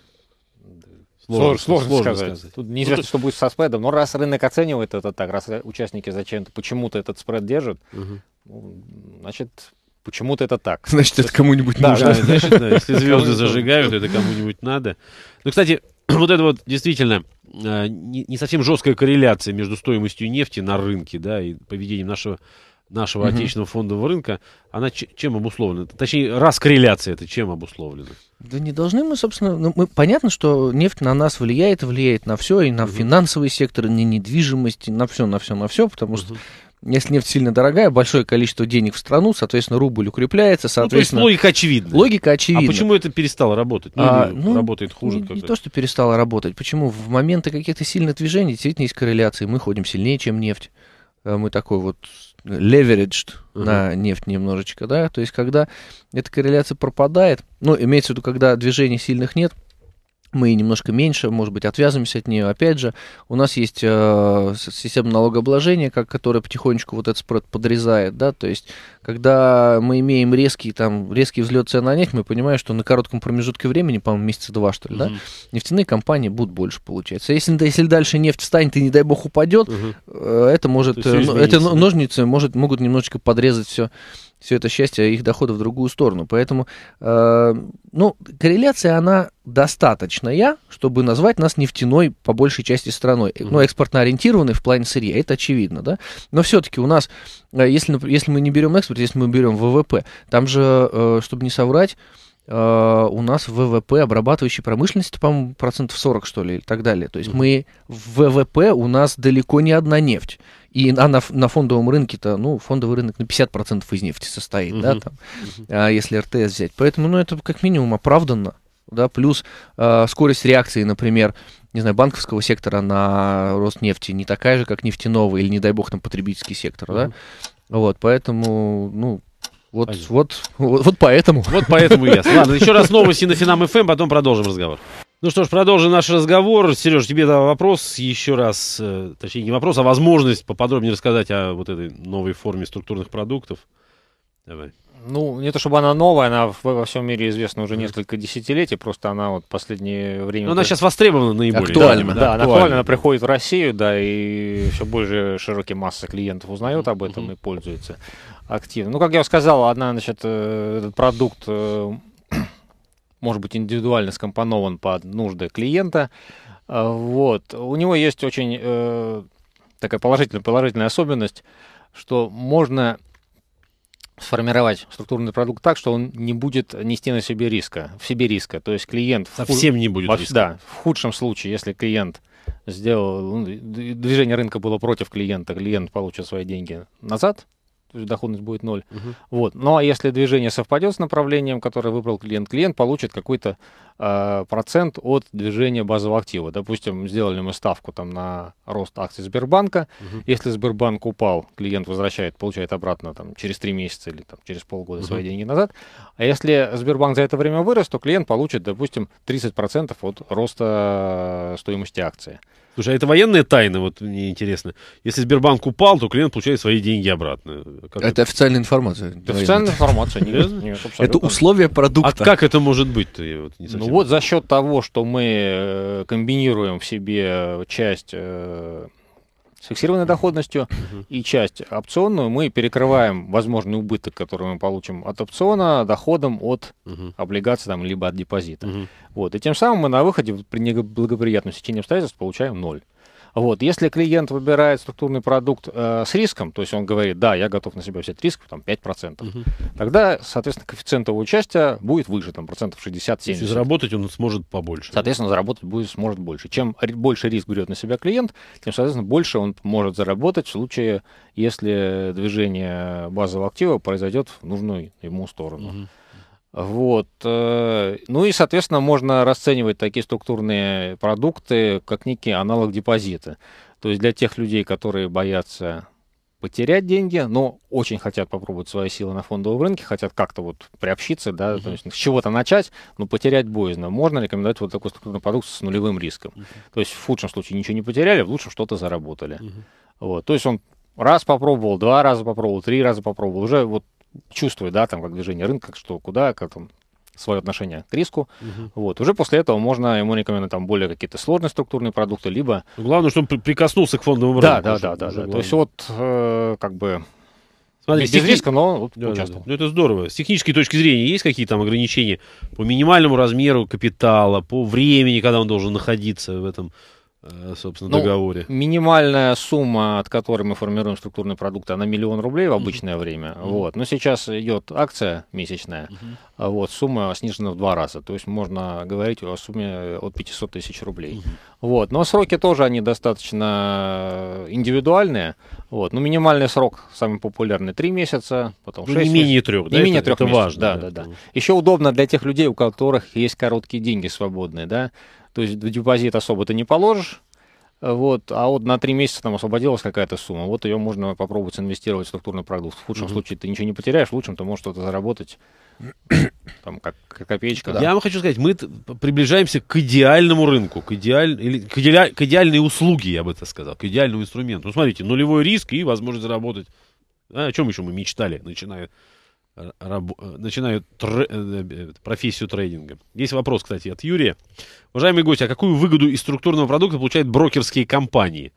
Сложно, сложно, сложно, сказать. сказать. Тут неизвестно, ну, что будет со спредом. Но раз рынок оценивает это так, раз участники зачем-то почему-то этот спред держат, угу. ну, значит, Почему-то это так. Значит, это кому-нибудь да, нужно. Да, значит, да, если звезды зажигают, это кому-нибудь надо. Ну, кстати, вот это вот действительно э, не, совсем жесткая корреляция между стоимостью нефти на рынке, да, и поведением нашего нашего угу. отечественного фондового рынка, она чем обусловлена? Точнее, раз корреляция это чем обусловлена? Да не должны мы, собственно, ну, мы, понятно, что нефть на нас влияет, влияет на все, и на угу. финансовый сектор, и на недвижимость, и на все, на все, на все, потому угу. что если нефть сильно дорогая, большое количество денег в страну, соответственно, рубль укрепляется, соответственно... Ну, то есть логика очевидна. Логика очевидна. А почему это перестало работать? Ну, а, ну работает хуже. Не, не то, что перестало работать. Почему? В моменты каких-то сильных движений действительно есть корреляции. Мы ходим сильнее, чем нефть. Э, мы такой вот leveraged uh-huh. на нефть немножечко, да, то есть когда эта корреляция пропадает, ну, имеется в виду, когда движений сильных нет, мы немножко меньше, может быть, отвязываемся от нее. Опять же, у нас есть э, система налогообложения, как, которая потихонечку вот этот спред подрезает, да, то есть, когда мы имеем резкий, там, резкий взлет цен на нефть, мы понимаем, что на коротком промежутке времени, по-моему, месяца два, что ли, угу. да, нефтяные компании будут больше получать. Если, если дальше нефть встанет и, не дай бог, упадет, угу. это может, э, это ножницы может, могут немножечко подрезать все все это счастье их дохода в другую сторону. Поэтому, э, ну, корреляция, она достаточная, чтобы назвать нас нефтяной по большей части страной. Mm-hmm. Ну, экспортно ориентированной в плане сырья, это очевидно, да. Но все-таки у нас, э, если, если мы не берем экспорт, если мы берем ВВП, там же, э, чтобы не соврать, Uh, у нас ВВП обрабатывающей промышленности, по-моему, процентов 40, что ли, и так далее. То есть мы в ВВП у нас далеко не одна нефть. И а на, на фондовом рынке-то, ну, фондовый рынок на 50% из нефти состоит, uh-huh. да, там, uh-huh. а, если РТС взять. Поэтому, ну, это как минимум оправданно, да, плюс э, скорость реакции, например, не знаю, банковского сектора на рост нефти не такая же, как нефтяного или, не дай бог, там, потребительский сектор, uh-huh. да. Вот, поэтому, ну, вот, вот, вот, вот поэтому. Вот поэтому и ясно. Ладно, еще раз новости на Финам ФМ, эм, потом продолжим разговор. Ну что ж, продолжим наш разговор. Сереж, тебе да, вопрос еще раз, э, точнее не вопрос, а возможность поподробнее рассказать о вот этой новой форме структурных продуктов. Давай. Ну, не то чтобы она новая, она во всем мире известна уже несколько десятилетий, просто она вот последнее время... Но она сейчас востребована наиболее. Актуально. Да, да, актуально. актуально. Она приходит в Россию, да, и все больше широкие массы клиентов узнают об этом и пользуются активно. Ну, как я уже сказал, одна, значит, э, этот продукт э, может быть, индивидуально скомпонован под нужды клиента. А, вот. У него есть очень э, такая положительная, положительная особенность, что можно сформировать структурный продукт так, что он не будет нести на себе риска, в себе риска. То есть клиент... Совсем ху... не будет риска. Да, в худшем случае, если клиент сделал... Ну, движение рынка было против клиента, клиент получит свои деньги назад, то доходность будет ноль. Угу. Вот. Ну а если движение совпадет с направлением, которое выбрал клиент, клиент получит какой-то э, процент от движения базового актива. Допустим, сделали мы ставку там на рост акций Сбербанка. Угу. Если Сбербанк упал, клиент возвращает, получает обратно там, через три месяца или там, через полгода угу. свои деньги назад. А если Сбербанк за это время вырос, то клиент получит, допустим, 30% от роста а, стоимости акции. Слушай, а это военная тайна, вот мне интересно. Если Сбербанк упал, то клиент получает свои деньги обратно. А как это, это официальная информация. Это официальная информация, нет, нет Это условия продукта. А как это может быть? Вот ну вот за счет того, что мы э, комбинируем в себе э, часть э, с фиксированной доходностью, и часть опционную мы перекрываем возможный убыток, который мы получим от опциона, доходом от облигации там, либо от депозита. Вот. И тем самым мы на выходе при неблагоприятном сечении обстоятельств получаем ноль. Вот. Если клиент выбирает структурный продукт э, с риском, то есть он говорит, да, я готов на себя взять риск там, 5%, угу. тогда, соответственно, коэффициент его участия будет выше, там, процентов 60-70. Если заработать он сможет побольше. Соответственно, заработать будет, сможет больше. Чем больше риск берет на себя клиент, тем, соответственно, больше он может заработать в случае, если движение базового актива произойдет в нужную ему сторону. Угу. Вот. Э, ну и, соответственно, можно расценивать такие структурные продукты как некий аналог депозита. То есть для тех людей, которые боятся потерять деньги, но очень хотят попробовать свои силы на фондовом рынке, хотят как-то вот приобщиться, да, uh-huh. то есть с чего-то начать, но потерять боязно. Можно рекомендовать вот такой структурный продукт с нулевым риском. Uh-huh. То есть в худшем случае ничего не потеряли, в лучшем что-то заработали. Uh-huh. Вот. То есть он раз попробовал, два раза попробовал, три раза попробовал, уже вот чувствует, да, там, как движение рынка, что куда, как там, свое отношение к риску. Угу. Вот. Уже после этого можно ему рекомендовать там более какие-то сложные структурные продукты, либо... главное, чтобы прикоснулся к фондовому рынку. Да, да, да, да, да. То есть вот э, как бы Смотри, без, техни... риска, но вот да, участвовал. Да, да. Ну, это здорово. С технической точки зрения есть какие там ограничения по минимальному размеру капитала, по времени, когда он должен находиться в этом Э, собственно, ну, договоре. Минимальная сумма, от которой мы формируем структурный продукт, она миллион рублей в обычное uh-huh. время. Uh-huh. Вот. Но сейчас идет акция месячная. Uh-huh. Вот. Сумма снижена в два раза. То есть можно говорить о сумме от 500 тысяч рублей. Uh-huh. Вот. Но сроки тоже они достаточно индивидуальные. Вот. Но ну, минимальный срок, самый популярный, три месяца, потом шесть. ну, не менее трех, да? Не менее трех месяцев, важно, да, да. да. Еще удобно для тех людей, у которых есть короткие деньги свободные, да. То есть депозит особо ты не положишь. Вот, а вот на три месяца там освободилась какая-то сумма, вот ее можно попробовать инвестировать в структурный продукт. В худшем mm-hmm. случае ты ничего не потеряешь, в лучшем ты можешь что-то заработать, там как, как копеечка. Да. Я вам хочу сказать, мы приближаемся к идеальному рынку, к, идеаль... Или, к, идеаль... к идеальной услуге, я бы это сказал, к идеальному инструменту. Ну смотрите, нулевой риск и возможность заработать. А, о чем еще мы мечтали, начиная раб, начинаю тр, э, э, профессию трейдинга. Есть вопрос, кстати, от Юрия. Уважаемый гость, а какую выгоду из структурного продукта получают брокерские компании?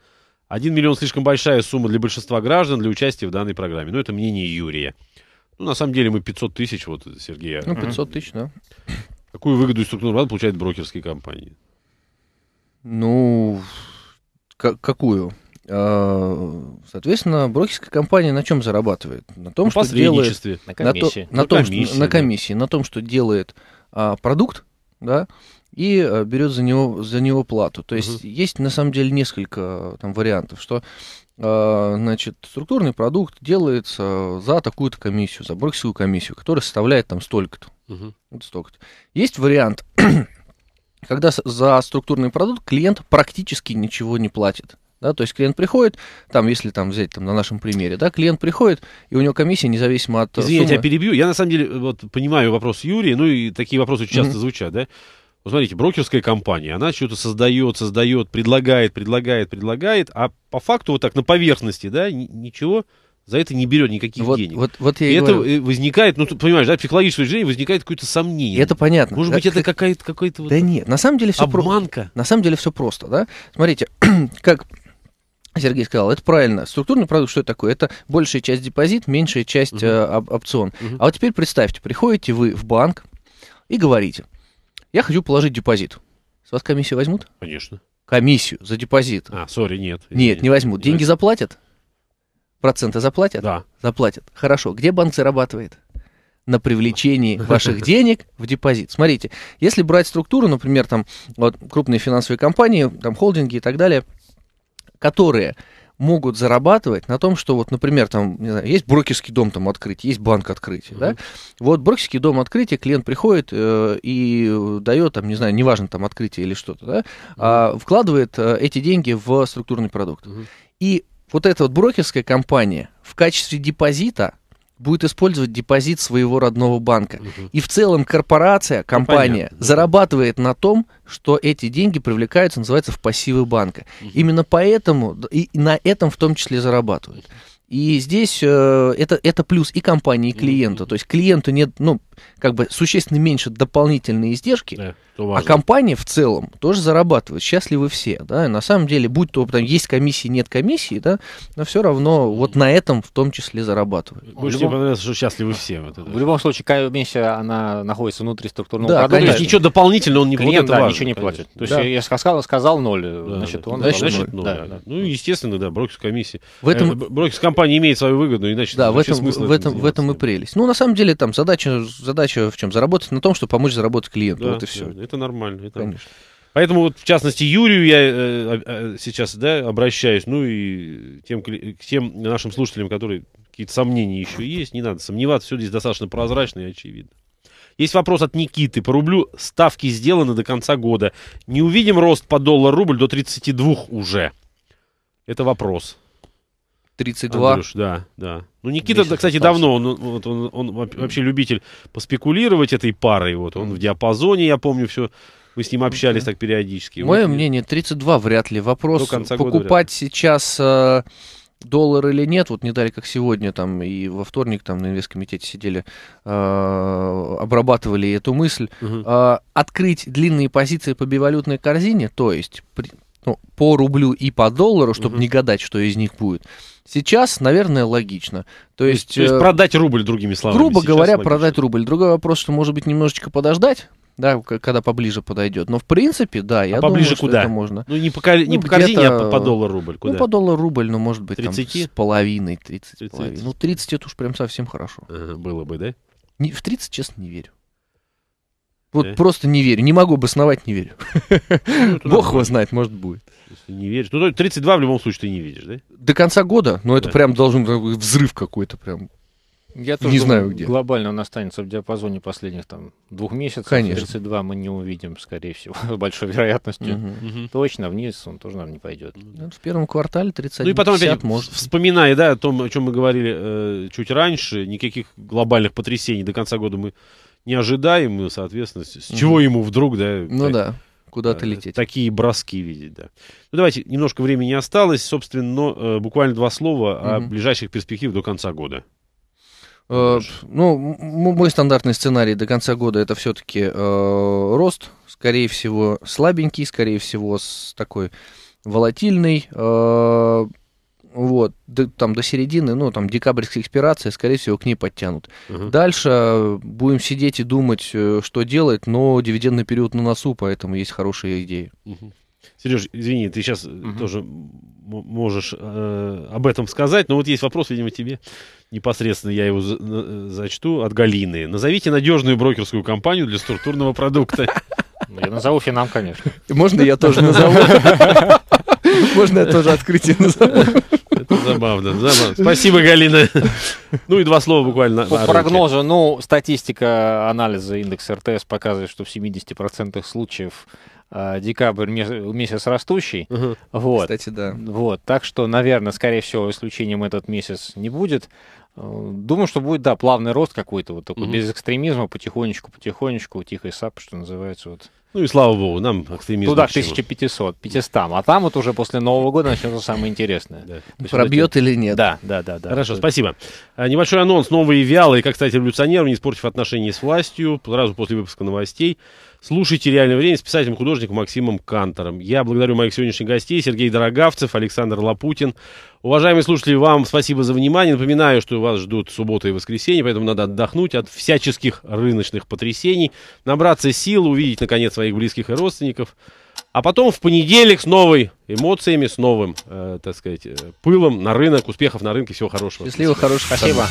Один миллион слишком большая сумма для большинства граждан для участия в данной программе. Но ну, это мнение Юрия. Ну, на самом деле мы 500 тысяч, вот, Сергей. А ну, 500 тысяч, да. Какую выгоду из структурного продукта получают брокерские компании? Ну, какую? А, соответственно, брокерская компания на чем зарабатывает? На том, ну, что делает на комиссии, на, то, на, на, том, комиссии, что, на комиссии, на том, что делает а, продукт, да, и а, берет за него за него плату. То есть угу. есть на самом деле несколько там вариантов, что а, значит структурный продукт делается за такую-то комиссию, за брокерскую комиссию, которая составляет там столько-то, угу. вот столько-то. Есть вариант, когда за структурный продукт клиент практически ничего не платит. Да, то есть клиент приходит, там, если там взять там, на нашем примере, да, клиент приходит, и у него комиссия независимо от э, Извините, суммы... я перебью. Я на самом деле вот, понимаю вопрос Юрия, ну и такие вопросы часто mm-hmm. звучат, да? Вот смотрите, брокерская компания, она что-то создает, создает, предлагает, предлагает, предлагает, а по факту вот так на поверхности, да, ничего за это не берет никаких вот, денег. Вот, вот я и, и это говорю. возникает, ну, ты понимаешь, да, психологическое движение возникает какое-то сомнение. Это понятно. Может да, быть, это какая-то какой то вот, да нет, на самом деле все просто, На самом деле все просто, да. Смотрите, как Сергей сказал, это правильно. Структурный продукт что это такое? Это большая часть депозит, меньшая часть угу. э, об, опцион. Угу. А вот теперь представьте, приходите вы в банк и говорите, я хочу положить депозит. С вас комиссию возьмут? Конечно. Комиссию за депозит. А, сори, нет. Нет, не возьмут. Не Деньги возьмут. заплатят? Проценты заплатят? Да. Заплатят. Хорошо. Где банк зарабатывает? на привлечении ваших денег в депозит. Смотрите, если брать структуру, например, там вот, крупные финансовые компании, там холдинги и так далее – которые могут зарабатывать на том, что вот, например, там, не знаю, есть брокерский дом там открыть, есть банк открытия, mm-hmm. да? Вот брокерский дом открытия, клиент приходит э, и дает там, не знаю, неважно там открытие или что-то, да, mm-hmm. а, вкладывает э, эти деньги в структурный продукт. Mm-hmm. И вот эта вот брокерская компания в качестве депозита будет использовать депозит своего родного банка. Угу. И в целом корпорация, ну, компания ну, зарабатывает на том, что эти деньги привлекаются, называется, в пассивы банка. Угу. Именно поэтому и на этом в том числе зарабатывают. И здесь э, это, это плюс и компании, и клиента. То есть клиенту нет, ну, как бы существенно меньше дополнительные издержки, да, а компания в целом тоже зарабатывает. Счастливы все, да, и на самом деле, будь то там есть комиссии, нет комиссии, да, но все равно вот на этом в том числе зарабатывают. Больше любом... тебе понравилось, что счастливы все. Вот это. В любом случае, какая меньше она находится внутри структурного да, продукта. Конечно. Ничего дополнительного он не платит. Вот да, важно, ничего не конечно. платит. То есть, да. я сказал, сказал ноль, да, значит, он... Значит, значит ноль. Да, да. Ну, естественно, да, брокерская комиссия. В этом... Э, брокерская компания имеет свою выгоду, иначе... Да, в этом, в этом, в этом и прелесть. Ну, на самом деле, там задача задача в чем? Заработать на том, чтобы помочь заработать клиенту. Да, вот и все. Да, это нормально. Это Конечно. Поэтому вот, в частности, Юрию я э, э, э сейчас да, обращаюсь, ну и тем, к тем нашим слушателям, которые какие-то сомнения еще есть, не надо сомневаться, все здесь достаточно прозрачно и очевидно. Есть вопрос от Никиты. По рублю ставки сделаны до конца года. Не увидим рост по доллар-рубль до 32 уже? Это вопрос. 32. Андрюш, да, да. Ну, Никита, кстати, остался. давно, он, вот, он, он вообще любитель поспекулировать этой парой. Вот он в диапазоне, я помню, все. мы с ним ну общались mm-hmm. так периодически. Мое вот, мнение, 32 вряд ли. Вопрос, покупать года, сейчас э, доллар или нет, вот не дали, как сегодня, там, и во вторник там на инвесткомитете сидели, э, обрабатывали эту мысль. Угу. Э, открыть длинные позиции по бивалютной корзине, то есть при, ну, по рублю и по доллару, чтобы угу. не гадать, что из них будет. Сейчас, наверное, логично. То есть, то есть, э, продать рубль, другими словами. Грубо говоря, логично. продать рубль. Другой вопрос, что может быть немножечко подождать, да, когда поближе подойдет. Но в принципе, да, я а поближе думаю, куда? что это можно. Ну, не по, не ну, по корзине, а по, по доллару рубль. Ну, куда? Ну, по доллару рубль, ну, может быть, 30? там с половиной, 30, 30. половиной. Ну, 30 это уж прям совсем хорошо. Ага, э, было бы, да? Не, в 30, честно, не верю. Вот да? просто не верю. Не могу обосновать, не верю. Ну, Бог его знает, может, будет. Если не веришь. Ну, 32 в любом случае ты не видишь, да? До конца года, но ну, это прям должен быть взрыв какой-то прям. Я тоже не думаю, знаю где. Глобально он останется в диапазоне последних там двух месяцев. Конечно. 32 мы не увидим, скорее всего, с большой вероятностью. Угу. угу. Точно вниз он тоже нам не пойдет. Ну, ну, в первом квартале 30. Ну и потом опять может. вспоминая, да, о том, о чем мы говорили э, чуть раньше, никаких глобальных потрясений до конца года мы не неожидаемую, соответственно, с чего ему вдруг, да? Ну так, да, куда-то да, лететь. Такие броски видеть, да. Ну давайте, немножко времени осталось, собственно, но, э, буквально два слова угу. о ближайших перспективах до конца года. Э, ну, мой стандартный сценарий до конца года это все-таки э, рост, скорее всего слабенький, скорее всего с такой волатильный. Э, вот, до, там до середины, ну, там декабрьские экспирации, скорее всего, к ней подтянут. Угу. Дальше э, будем сидеть и думать, э, что делать, но дивидендный период на носу, поэтому есть хорошие идеи. Угу. Сереж, извини, ты сейчас угу. Э, тоже можешь э, об этом сказать, но вот есть вопрос, видимо, тебе непосредственно, я его за, зачту от Галины. Назовите надежную брокерскую компанию для структурного продукта. Ну, я назову Финам, конечно. Можно я тоже назову? Можно я тоже открытие назову? Забавно, забавно. Спасибо, Галина. Ну и два слова буквально. По прогнозу, ну, статистика анализа индекса РТС показывает, что в 70% случаев а, декабрь месяц растущий. Угу. Вот. Кстати, да. Вот. Так что, наверное, скорее всего, исключением этот месяц не будет. Э, думаю, что будет, да, плавный рост какой-то, вот такой, угу. без экстремизма, потихонечку, потихонечку, тихой сап, что называется, вот. Ну и слава богу, нам экстремизм. Туда к 1500, 500. А там вот уже после Нового года начнется самое интересное. Да. Ну, пробьет или нет. Да, да, да. да. Хорошо, спасибо. А, небольшой анонс. Новые вялые, как стать революционером, не испортив отношения с властью. Сразу после выпуска новостей. Слушайте «Реальное время» с писателем-художником Максимом Кантором. Я благодарю моих сегодняшних гостей. Сергей Дорогавцев, Александр Лапутин, Уважаемые слушатели, вам спасибо за внимание. Напоминаю, что вас ждут суббота и воскресенье, поэтому надо отдохнуть от всяческих рыночных потрясений, набраться сил, увидеть, наконец, своих близких и родственников. А потом в понедельник с новой эмоциями, с новым, э, так сказать, э, пылом на рынок, успехов на рынке, всего хорошего. Счастливо, хорошего. Спасибо.